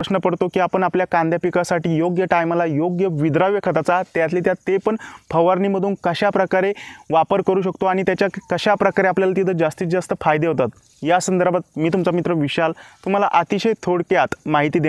प्रश्न पडतो की आपण आपल्या कांद्या पिकासाठी योग्य टायमाला योग्य विद्राव्य खताचा त्यातले त्यात ते पण फवारणीमधून कशाप्रकारे वापर करू शकतो आणि त्याच्या कशाप्रकारे आपल्याला तिथं जास्तीत जास्त फायदे होतात या संदर्भात मी तुमचा मित्र विशाल तुम्हाला अतिशय थोडक्यात माहिती देणार